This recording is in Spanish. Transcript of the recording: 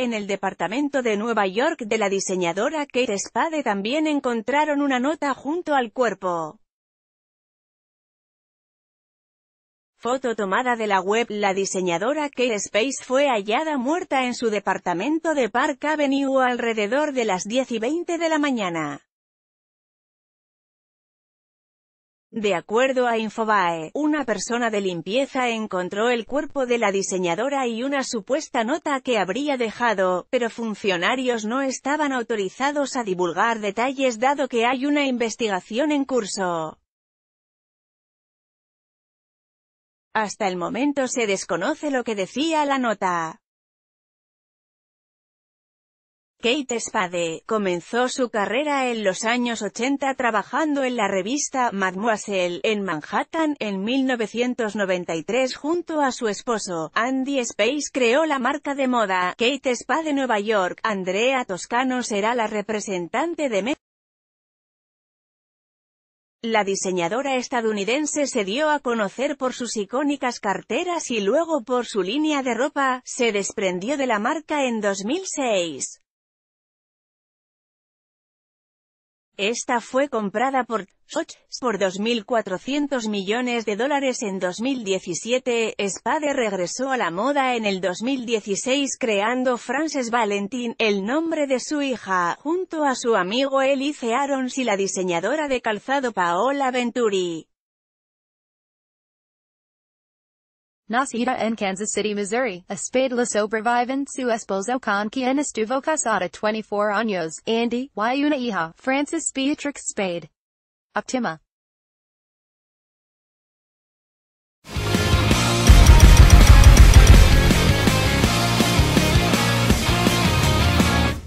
En el departamento de Nueva York de la diseñadora Kate Spade también encontraron una nota junto al cuerpo. Foto tomada de la web La diseñadora Kate Space fue hallada muerta en su departamento de Park Avenue alrededor de las 10 y 20 de la mañana. De acuerdo a Infobae, una persona de limpieza encontró el cuerpo de la diseñadora y una supuesta nota que habría dejado, pero funcionarios no estaban autorizados a divulgar detalles dado que hay una investigación en curso. Hasta el momento se desconoce lo que decía la nota. Kate Spade comenzó su carrera en los años 80 trabajando en la revista Mademoiselle en Manhattan. En 1993 junto a su esposo, Andy Space creó la marca de moda Kate Spade Nueva York. Andrea Toscano será la representante de México. La diseñadora estadounidense se dio a conocer por sus icónicas carteras y luego por su línea de ropa, se desprendió de la marca en 2006. Esta fue comprada por por 2.400 millones de dólares en 2017. Spade regresó a la moda en el 2016 creando Frances Valentin, el nombre de su hija, junto a su amigo Elise Arons y la diseñadora de calzado Paola Venturi. Nacida en Kansas City, Missouri, esped la sobreviven su esposo con quien estuvo casada 24 años, Andy, y una hija, Francis Beatrix Spade. Optima.